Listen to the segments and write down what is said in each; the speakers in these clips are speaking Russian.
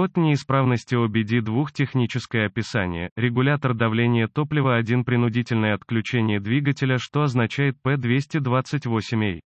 Код неисправности OBD2 техническое описание, регулятор давления топлива 1 принудительное отключение двигателя, что означает P228A.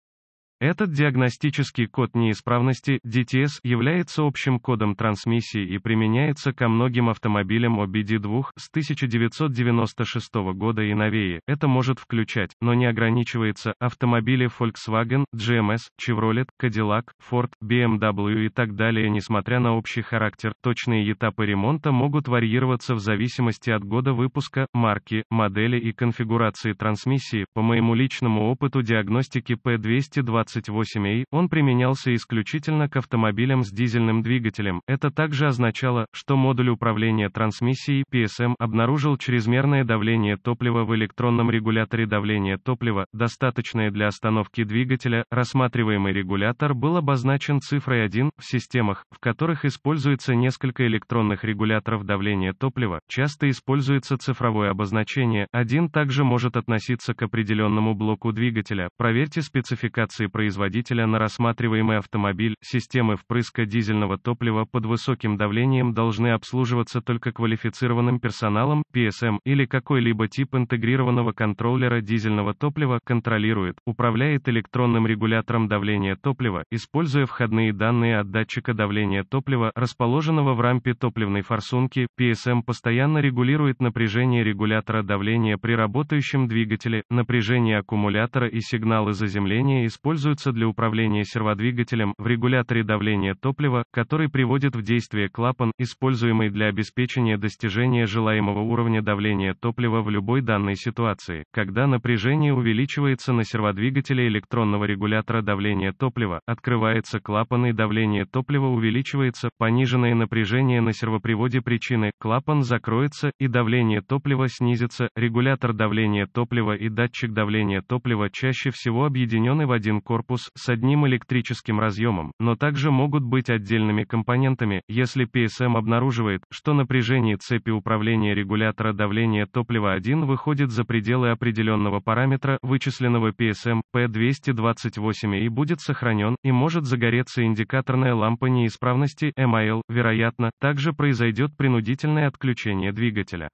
Этот диагностический код неисправности DTS является общим кодом трансмиссии и применяется ко многим автомобилям OBD2 с 1996 года и новее. Это может включать, но не ограничивается, автомобили Volkswagen, GMS, эм Chevrolet, Cadillac, Ford, BMW эм и так далее. Несмотря на общий характер, точные этапы ремонта могут варьироваться в зависимости от года выпуска, марки, модели и конфигурации трансмиссии. По моему личному опыту диагностики P220 28A, он применялся исключительно к автомобилям с дизельным двигателем. Это также означало, что модуль управления трансмиссией PSM обнаружил чрезмерное давление топлива в электронном регуляторе давления топлива, достаточное для остановки двигателя. Рассматриваемый регулятор был обозначен цифрой 1 в системах, в которых используется несколько электронных регуляторов давления топлива. Часто используется цифровое обозначение. 1 также может относиться к определенному блоку двигателя. Проверьте спецификации производителя на рассматриваемый автомобиль, системы впрыска дизельного топлива под высоким давлением должны обслуживаться только квалифицированным персоналом, PSM, или какой-либо тип интегрированного контроллера дизельного топлива, контролирует, управляет электронным регулятором давления топлива, используя входные данные от датчика давления топлива, расположенного в рампе топливной форсунки, PSM постоянно регулирует напряжение регулятора давления при работающем двигателе, напряжение аккумулятора и сигналы заземления используются используются для управления серводвигателем в регуляторе давления топлива, который приводит в действие клапан, используемый для обеспечения достижения желаемого уровня давления топлива в любой данной ситуации, когда напряжение увеличивается на серводвигателе электронного регулятора давления топлива, открывается клапан и давление топлива увеличивается, пониженное напряжение на сервоприводе причины, клапан закроется, и давление топлива снизится, регулятор давления топлива и датчик давления топлива чаще всего объединены в один корпус корпус с одним электрическим разъемом, но также могут быть отдельными компонентами, если PSM обнаруживает, что напряжение цепи управления регулятора давления топлива 1 выходит за пределы определенного параметра, вычисленного PSM P228 и будет сохранен, и может загореться индикаторная лампа неисправности MIL, вероятно, также произойдет принудительное отключение двигателя.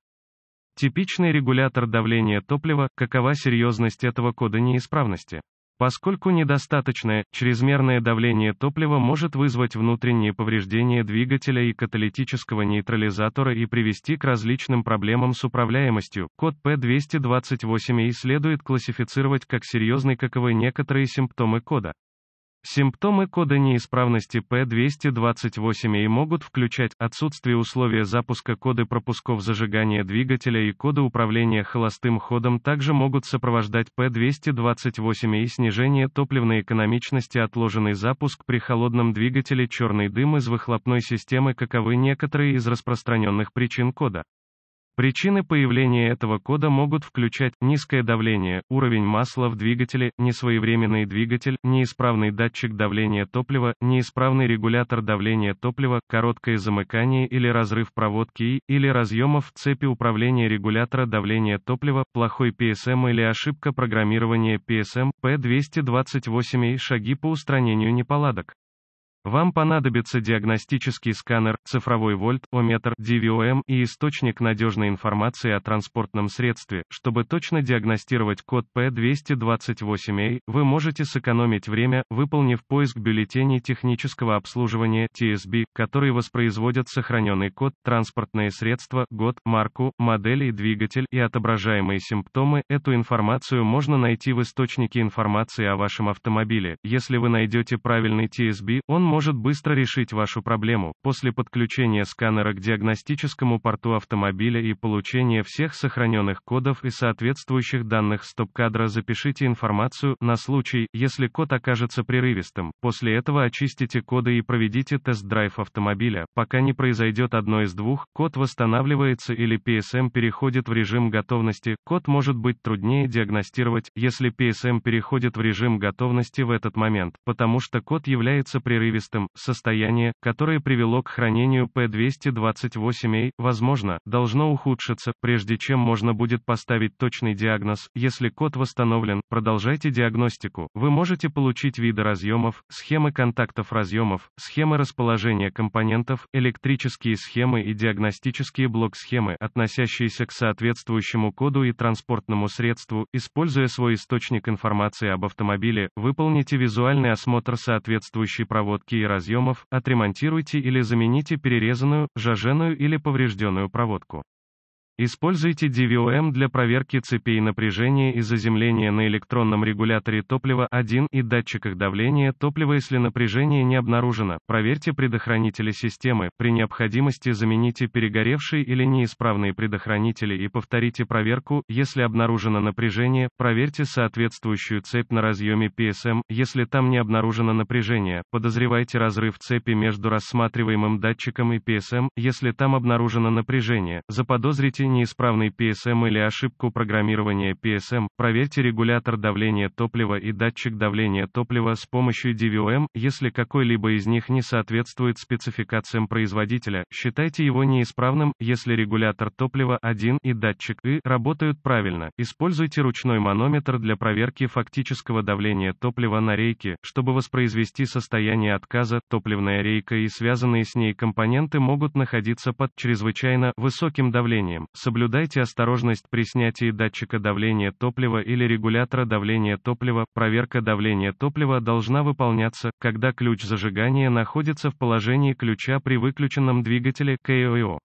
Типичный регулятор давления топлива, какова серьезность этого кода неисправности? Поскольку недостаточное, чрезмерное давление топлива может вызвать внутренние повреждения двигателя и каталитического нейтрализатора и привести к различным проблемам с управляемостью, код P228i следует классифицировать как серьезный каковы некоторые симптомы кода. Симптомы кода неисправности P228A могут включать отсутствие условия запуска коды пропусков зажигания двигателя и коды управления холостым ходом также могут сопровождать P228A снижение топливной экономичности отложенный запуск при холодном двигателе черный дым из выхлопной системы каковы некоторые из распространенных причин кода. Причины появления этого кода могут включать низкое давление, уровень масла в двигателе, несвоевременный двигатель, неисправный датчик давления топлива, неисправный регулятор давления топлива, короткое замыкание или разрыв проводки и, или разъемов в цепи управления регулятора давления топлива, плохой PSM или ошибка программирования PSM, P228 и шаги по устранению неполадок. Вам понадобится диагностический сканер, цифровой вольт, ометр, DVOM и источник надежной информации о транспортном средстве. Чтобы точно диагностировать код P228A, а, вы можете сэкономить время, выполнив поиск бюллетеней технического обслуживания TSB, которые воспроизводят сохраненный код, транспортные средства, год, марку, модель и двигатель и отображаемые симптомы. Эту информацию можно найти в источнике информации о вашем автомобиле. Если вы найдете правильный TSB, он может быстро решить вашу проблему, после подключения сканера к диагностическому порту автомобиля и получения всех сохраненных кодов и соответствующих данных стоп-кадра запишите информацию, на случай, если код окажется прерывистым, после этого очистите коды и проведите тест-драйв автомобиля, пока не произойдет одно из двух, код восстанавливается или PSM переходит в режим готовности, код может быть труднее диагностировать, если PSM переходит в режим готовности в этот момент, потому что код является прерывистым чистым, состояние, которое привело к хранению P228A, а, возможно, должно ухудшиться, прежде чем можно будет поставить точный диагноз. Если код восстановлен, продолжайте диагностику. Вы можете получить виды разъемов, схемы контактов разъемов, схемы расположения компонентов, электрические схемы и диагностические блок-схемы, относящиеся к соответствующему коду и транспортному средству, используя свой источник информации об автомобиле, выполните визуальный осмотр соответствующей проводки листки и разъемов, отремонтируйте или замените перерезанную, жаженную или поврежденную проводку. Используйте DVOM для проверки цепей напряжения и заземления на электронном регуляторе топлива 1 и датчиках давления топлива если напряжение не обнаружено. Проверьте предохранители системы, при необходимости замените перегоревшие или неисправные предохранители и повторите проверку, если обнаружено напряжение, проверьте соответствующую цепь на разъеме PSM, если там не обнаружено напряжение, подозревайте разрыв цепи между рассматриваемым датчиком и PSM, если там обнаружено напряжение, заподозрите обнаружите неисправный PSM или ошибку программирования PSM, проверьте регулятор давления топлива и датчик давления топлива с помощью DVOM, если какой-либо из них не соответствует спецификациям производителя, считайте его неисправным, если регулятор топлива 1 и датчик И работают правильно. Используйте ручной манометр для проверки фактического давления топлива на рейке, чтобы воспроизвести состояние отказа, топливная рейка и связанные с ней компоненты могут находиться под чрезвычайно высоким давлением. Соблюдайте осторожность при снятии датчика давления топлива или регулятора давления топлива. Проверка давления топлива должна выполняться, когда ключ зажигания находится в положении ключа при выключенном двигателе КОИО.